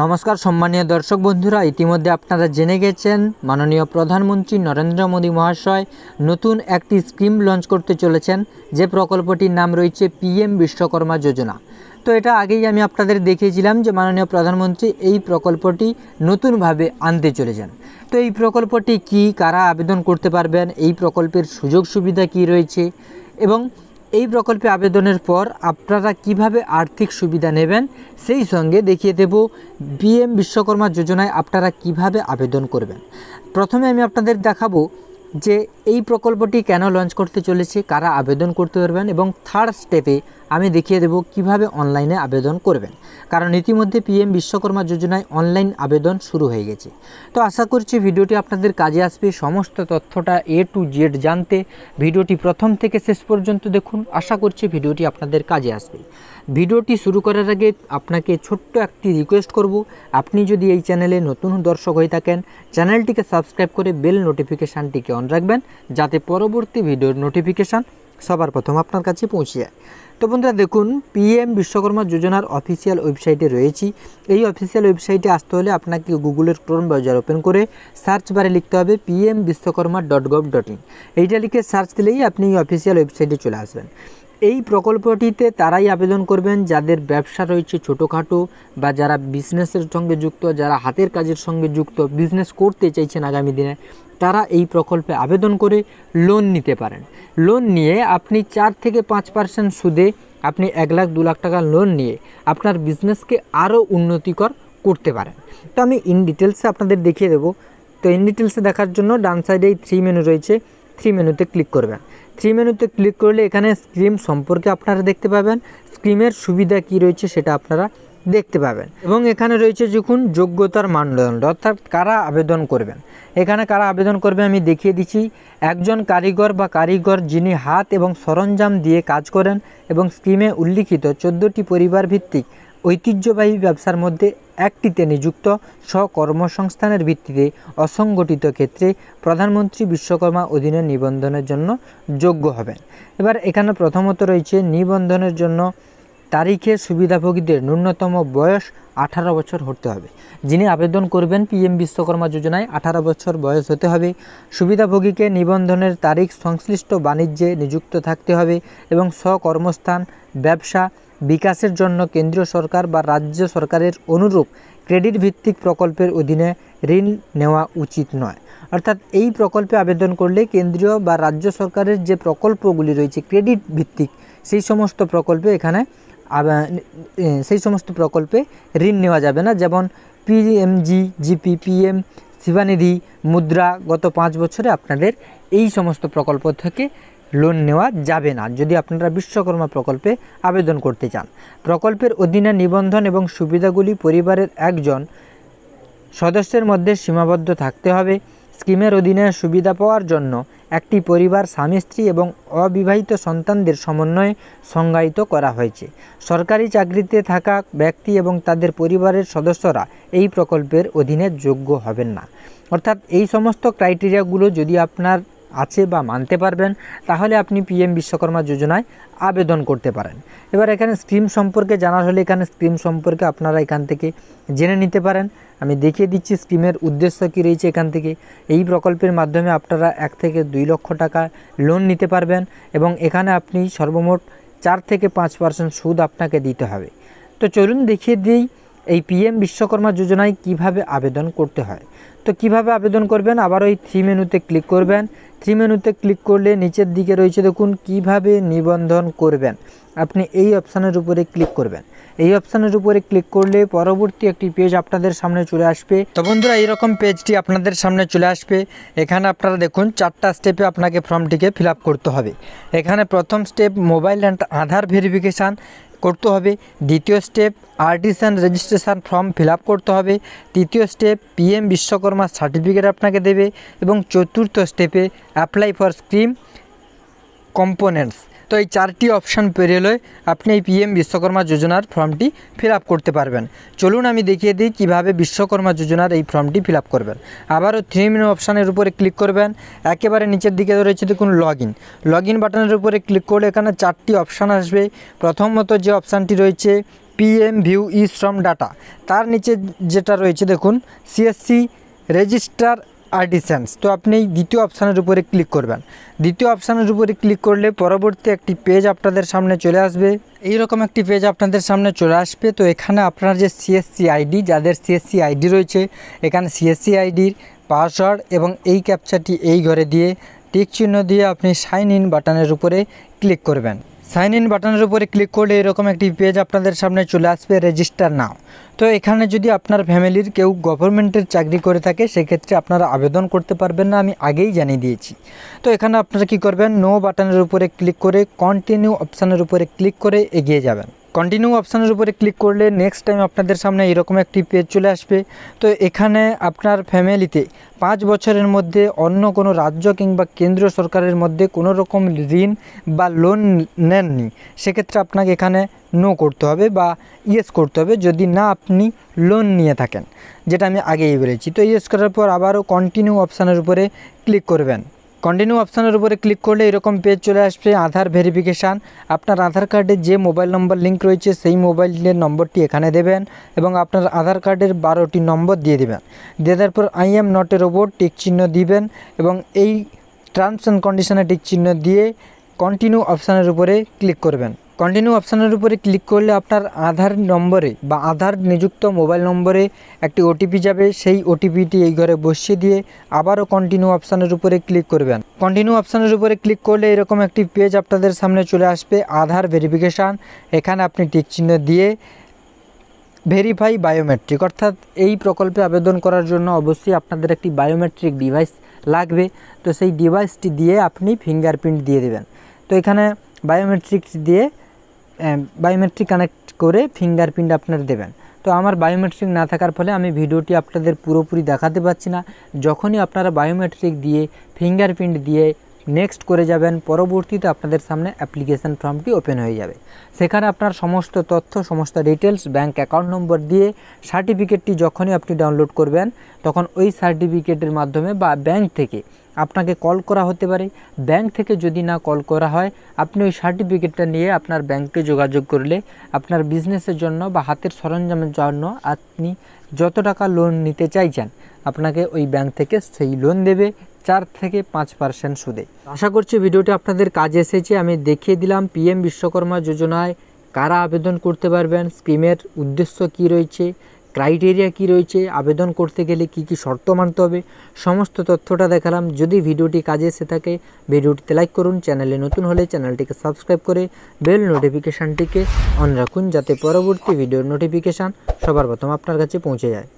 নমস্কার সম্মানীয় দর্শক বন্ধুরা ইতিমধ্যে আপনারা জেনে গেছেন মাননীয় প্রধানমন্ত্রী নরেন্দ্র মোদী মহাশয় নতুন একটি স্কিম লঞ্চ করতে চলেছেন যে প্রকল্পটির নাম রয়েছে পিএম বিশ্বকর্মা যোজনা তো এটা আগেই আমি আপনাদের দেখিয়েছিলাম যে মাননীয় প্রধানমন্ত্রী এই প্রকল্পটি নতুনভাবে আনতে চলেছেন তো এই প্রকল্পটি কি কারা আবেদন করতে পারবেন এই প্রকল্পের সুযোগ সুবিধা কি রয়েছে এবং এই প্রকল্পে আবেদনের পর আপনারা কিভাবে আর্থিক সুবিধা নেবেন সেই সঙ্গে দেখিয়ে দেব বিএম বিশ্বকর্মা যোজনায় আপনারা কিভাবে আবেদন করবেন প্রথমে আমি আপনাদের দেখাবো যে এই প্রকল্পটি কেন লঞ্চ করতে চলেছে কারা আবেদন করতে পারবেন এবং থার্ড স্টেপে আমি দেখিয়ে দেব কিভাবে অনলাইনে আবেদন করবেন কারণ ইতিমধ্যে পিএম বিশ্বকর্মা যোজনায় অনলাইন আবেদন শুরু হয়ে গেছে তো আশা করছি ভিডিওটি আপনাদের কাজে আসবে সমস্ত তথ্যটা এ টু জেড জানতে ভিডিওটি প্রথম থেকে শেষ পর্যন্ত দেখুন আশা করছি ভিডিওটি আপনাদের কাজে আসবে ভিডিওটি শুরু করার আগে আপনাকে ছোট্ট একটি রিকোয়েস্ট করব আপনি যদি এই চ্যানেলে নতুন দর্শক হয়ে থাকেন চ্যানেলটিকে সাবস্ক্রাইব করে বেল নোটিফিকেশানটিকে অন রাখবেন যাতে পরবর্তী ভিডিওর নোটিফিকেশান সবার প্রথম আপনার কাছে পৌঁছে যায় তো বন্ধুরা দেখুন পিএম বিশ্বকর্মা যোজনার অফিসিয়াল ওয়েবসাইটে রয়েছি এই অফিসিয়াল ওয়েবসাইটে আসতে হলে আপনাকে গুগলের ক্রোম ব্রাউজার ওপেন করে সার্চ বারে লিখতে হবে PM Vishwakarma dot gov dot in এইটা লিখে সার্চ দিলেই আপনি এই অফিসিয়াল ওয়েবসাইটে চলে আসবেন এই প্রকল্পটিতে তারাই আবেদন করবেন যাদের ব্যবসা রয়েছে ছোটোখাটো বা যারা বিজনেসের সঙ্গে যুক্ত যারা হাতের কাজের সঙ্গে যুক্ত বিজনেস করতে চাইছেন আগামী দিনে তারা এই প্রকল্পে আবেদন করে লোন নিতে পারেন লোন নিয়ে আপনি চার থেকে পাঁচ পার্সেন্ট সুদে আপনি এক লাখ দু লাখ টাকা লোন নিয়ে আপনার বিজনেসকে আরও উন্নতিকর করতে পারেন তো আমি ইন ডিটেলসে আপনাদের দেখিয়ে দেবো তো ইন ডিটেলসে দেখার জন্য ডান সাইডে এই থ্রি মেনু রয়েছে থ্রি মেনুতে ক্লিক করবেন থ্রি মেনুতে ক্লিক করলে এখানে স্ক্রিম সম্পর্কে আপনারা দেখতে পাবেন স্ক্রিমের সুবিধা কি রয়েছে সেটা আপনারা দেখতে পাবেন এবং এখানে রয়েছে যখন যোগ্যতার মানদণ্ড অর্থাৎ কারা আবেদন করবেন এখানে কারা আবেদন করবে আমি দেখিয়ে দিচ্ছি একজন কারিগর বা কারিগর যিনি হাত এবং সরঞ্জাম দিয়ে কাজ করেন এবং স্কিমে উল্লিখিত চোদ্দোটি পরিবার ভিত্তিক ঐতিহ্যবাহী ব্যবসার মধ্যে একটিতে নিযুক্ত স্বকর্মসংস্থানের ভিত্তিতে অসংগঠিত ক্ষেত্রে প্রধানমন্ত্রী বিশ্বকর্মা অধীনে নিবন্ধনের জন্য যোগ্য হবেন এবার এখানে প্রথমত রয়েছে নিবন্ধনের জন্য তারিখে সুবিধাভোগীদের ন্যূনতম বয়স আঠারো বছর হতে হবে যিনি আবেদন করবেন পিএম বিশ্বকর্মা যোজনায় আঠারো বছর বয়স হতে হবে সুবিধাভোগীকে নিবন্ধনের তারিখ সংশ্লিষ্ট বাণিজ্যে নিযুক্ত থাকতে হবে এবং স্বকর্মস্থান ব্যবসা বিকাশের জন্য কেন্দ্রীয় সরকার বা রাজ্য সরকারের অনুরূপ ক্রেডিট ভিত্তিক প্রকল্পের অধীনে ঋণ নেওয়া উচিত নয় অর্থাৎ এই প্রকল্পে আবেদন করলে কেন্দ্রীয় বা রাজ্য সরকারের যে প্রকল্পগুলি রয়েছে ক্রেডিট ভিত্তিক সেই সমস্ত প্রকল্পে এখানে সেই সমস্ত প্রকল্পে ঋণ নেওয়া যাবে না যেমন পিএমজি জিপি পিএম শিবানিধি মুদ্রা গত পাঁচ বছরে আপনাদের এই সমস্ত প্রকল্প থেকে লোন নেওয়া যাবে না যদি আপনারা বিশ্বকর্মা প্রকল্পে আবেদন করতে চান প্রকল্পের অধীনে নিবন্ধন এবং সুবিধাগুলি পরিবারের একজন সদস্যের মধ্যে সীমাবদ্ধ থাকতে হবে স্কিমের অধীনে সুবিধা পাওয়ার জন্য একটি পরিবার স্বামী স্ত্রী এবং অবিবাহিত সন্তানদের সমন্বয়ে সংজ্ঞায়িত করা হয়েছে সরকারি চাকরিতে থাকা ব্যক্তি এবং তাদের পরিবারের সদস্যরা এই প্রকল্পের অধীনে যোগ্য হবেন না অর্থাৎ এই সমস্ত ক্রাইটেরিয়াগুলো যদি আপনার আছে বা মানতে পারবেন তাহলে আপনি পিএম বিশ্বকর্মা যোজনায় আবেদন করতে পারেন এবার এখানে স্কিম সম্পর্কে জানার হলে এখানে স্কিম সম্পর্কে আপনারা এখান থেকে জেনে নিতে পারেন আমি দেখিয়ে দিচ্ছি স্কিমের উদ্দেশ্য কী রয়েছে এখান থেকে এই প্রকল্পের মাধ্যমে আপনারা এক থেকে দুই লক্ষ টাকা লোন নিতে পারবেন এবং এখানে আপনি সর্বমোট চার থেকে পাঁচ পার্সেন্ট সুদ আপনাকে দিতে হবে তো চলুন দেখিয়ে দিই এই পিএম বিশ্বকর্মা যোজনায় কিভাবে আবেদন করতে হয় তো কিভাবে আবেদন করবেন আবার ওই থ্রি মেনুতে ক্লিক করবেন থ্রি মেনুতে ক্লিক করলে নিচের দিকে রয়েছে দেখুন কিভাবে নিবন্ধন করবেন আপনি এই অপশানের উপরে ক্লিক করবেন এই অপশানের উপরে ক্লিক করলে পরবর্তী একটি পেজ আপনাদের সামনে চলে আসবে তো বন্ধুরা এইরকম পেজটি আপনাদের সামনে চলে আসবে এখানে আপনারা দেখুন চারটা স্টেপে আপনাকে ফর্মটিকে ফিল করতে হবে এখানে প্রথম step mobile and Aadhaar verification করতে হবে দ্বিতীয় step artisan registration form fill করতে হবে তৃতীয় স্টেপ পিএম বিশ্বকর্মা সার্টিফিকেট আপনাকে দেবে এবং চতুর্থ স্টেপে অ্যাপ্লাই ফর স্ক্রিম কম্পোনেন্টস তো এই চারটি অপশান পেরোলে আপনি এই পিএম বিশ্বকর্মা যোজনার ফর্মটি ফিল করতে পারবেন চলুন আমি দেখিয়ে দিই কিভাবে বিশ্বকর্মা যোজনার এই ফর্মটি ফিল করবেন আবারও থ্রি মিনিট অপশানের উপরে ক্লিক করবেন একেবারে নিচের দিকে রয়েছে দেখুন লগ ইন লগ ইন বাটনের উপরে ক্লিক করলে এখানে চারটি অপশান আসবে প্রথমত যে অপশানটি রয়েছে পিএম ভিউ ই শ্রম ডাটা তার নিচে যেটা রয়েছে দেখুন সিএসসি রেজিস্টার আর্টিসানস তো আপনি দ্বিতীয় অপশানের উপরে ক্লিক করবেন দ্বিতীয় অপশানের উপরে ক্লিক করলে পরবর্তী একটি পেজ আপনাদের সামনে চলে আসবে এইরকম একটি পেজ আপনাদের সামনে চলে আসবে তো এখানে আপনার যে সিএসসি আইডি যাদের সিএসসি আইডি রয়েছে এখানে সিএসসি আইডির পাসওয়ার্ড এবং এই ক্যাপচারটি এই ঘরে দিয়ে টিক চিহ্ন দিয়ে আপনি সাইন ইন বাটনের উপরে ক্লিক করবেন সাইন ইন বাটনের উপরে ক্লিক করলে এরকম একটি পেজ আপনাদের সামনে চলে আসবে রেজিস্টার নাও তো এখানে যদি আপনার ফ্যামিলির কেউ গভর্নমেন্টের চাকরি করে থাকে সেক্ষেত্রে আপনারা আবেদন করতে পারবেন না আমি আগেই জানিয়ে দিয়েছি তো এখানে আপনারা কি করবেন নো বাটনের উপরে ক্লিক করে কন্টিনিউ অপশানের উপরে ক্লিক করে এগিয়ে যাবেন কন্টিনিউ অপশানের উপরে ক্লিক করলে নেক্সট টাইম আপনাদের সামনে এরকম একটি পেজ চলে আসবে তো এখানে আপনার ফ্যামিলিতে পাঁচ বছরের মধ্যে অন্য কোনো রাজ্য কিংবা কেন্দ্রীয় সরকারের মধ্যে কোনো রকম ঋণ বা লোন নেননি সেক্ষেত্রে আপনাকে এখানে নো করতে হবে বা ইয়েস করতে হবে যদি না আপনি লোন নিয়ে থাকেন যেটা আমি আগেই বলেছি তো ইয়েস করার পর আবারও কন্টিনিউ অপশানের উপরে ক্লিক করবেন কন্টিনিউ অপশানের উপরে ক্লিক করলে এরকম পেজ চলে আসবে আধার ভেরিফিকেশান আপনার আধার কার্ডে যে মোবাইল নম্বর লিঙ্ক রয়েছে সেই মোবাইলের নম্বরটি এখানে দেবেন এবং আপনার আধার কার্ডের বারোটি নম্বর দিয়ে দেবেন দিয়ে দেওয়ার পর আই এম নটের ওপর টিক চিহ্ন দিবেন এবং এই টার্মস অ্যান্ড কন্ডিশনে টিক চিহ্ন দিয়ে কন্টিনিউ অপশানের উপরে ক্লিক করবেন কন্টিনিউ অপশানের উপরে ক্লিক করলে আপনার আধার নম্বরে বা আধার নিযুক্ত মোবাইল নম্বরে একটি ওটিপি যাবে সেই ওটিপিটি এই ঘরে বসিয়ে দিয়ে আবারও কন্টিনিউ অপশানের উপরে ক্লিক করবেন কন্টিনিউ অপশানের উপরে ক্লিক করলে এরকম একটি পেজ আপনাদের সামনে চলে আসবে আধার ভেরিফিকেশান এখানে আপনি টিক চিহ্ন দিয়ে ভেরিফাই বায়োমেট্রিক অর্থাৎ এই প্রকল্পে আবেদন করার জন্য অবশ্যই আপনাদের একটি বায়োমেট্রিক ডিভাইস লাগবে তো সেই ডিভাইসটি দিয়ে আপনি ফিঙ্গারপ্রিন্ট দিয়ে দেবেন তো এখানে বায়োমেট্রিক দিয়ে বায়োমেট্রিক কানেক্ট করে ফিঙ্গারপ্রিন্ট আপনার দেবেন তো আমার বায়োমেট্রিক না থাকার ফলে আমি ভিডিওটি আপনাদের পুরোপুরি দেখাতে পারছি না যখনই আপনারা বায়োমেট্রিক দিয়ে ফিঙ্গারপ্রিন্ট দিয়ে নেক্সট করে যাবেন পরবর্তীতে আপনাদের সামনে অ্যাপ্লিকেশান ফর্মটি ওপেন হয়ে যাবে সেখানে আপনার সমস্ত তথ্য সমস্ত ডিটেলস ব্যাঙ্ক অ্যাকাউন্ট নম্বর দিয়ে সার্টিফিকেটটি যখনই আপনি ডাউনলোড করবেন তখন ওই সার্টিফিকেটের মাধ্যমে বা ব্যাংক থেকে আপনাকে কল করা হতে পারে ব্যাংক থেকে যদি না কল করা হয় আপনি ওই সার্টিফিকেটটা নিয়ে আপনার ব্যাংকে যোগাযোগ করলে আপনার বিজনেসের জন্য বা হাতের সরঞ্জামের জন্য আপনি যত টাকা লোন নিতে চাইছেন আপনাকে ওই ব্যাংক থেকে সেই লোন দেবে চার থেকে পাঁচ পার্সেন্ট সুদে আশা করছি ভিডিওটি আপনাদের কাজে এসেছে আমি দেখিয়ে দিলাম পিএম বিশ্বকর্মা যোজনায় কারা আবেদন করতে পারবেন স্কিমের উদ্দেশ্য কি রয়েছে ক্রাইটেরিয়া কি রয়েছে আবেদন করতে গেলে কি কি শর্ত মানতে হবে সমস্ত তথ্যটা দেখালাম যদি ভিডিওটি কাজে এসে থাকে ভিডিওটিতে লাইক করুন চ্যানেলে নতুন হলে চ্যানেলটিকে সাবস্ক্রাইব করে বেল নোটিফিকেশানটিকে অন রাখুন যাতে পরবর্তী ভিডিওর নোটিফিকেশান সবার প্রথম আপনার কাছে পৌঁছে যায়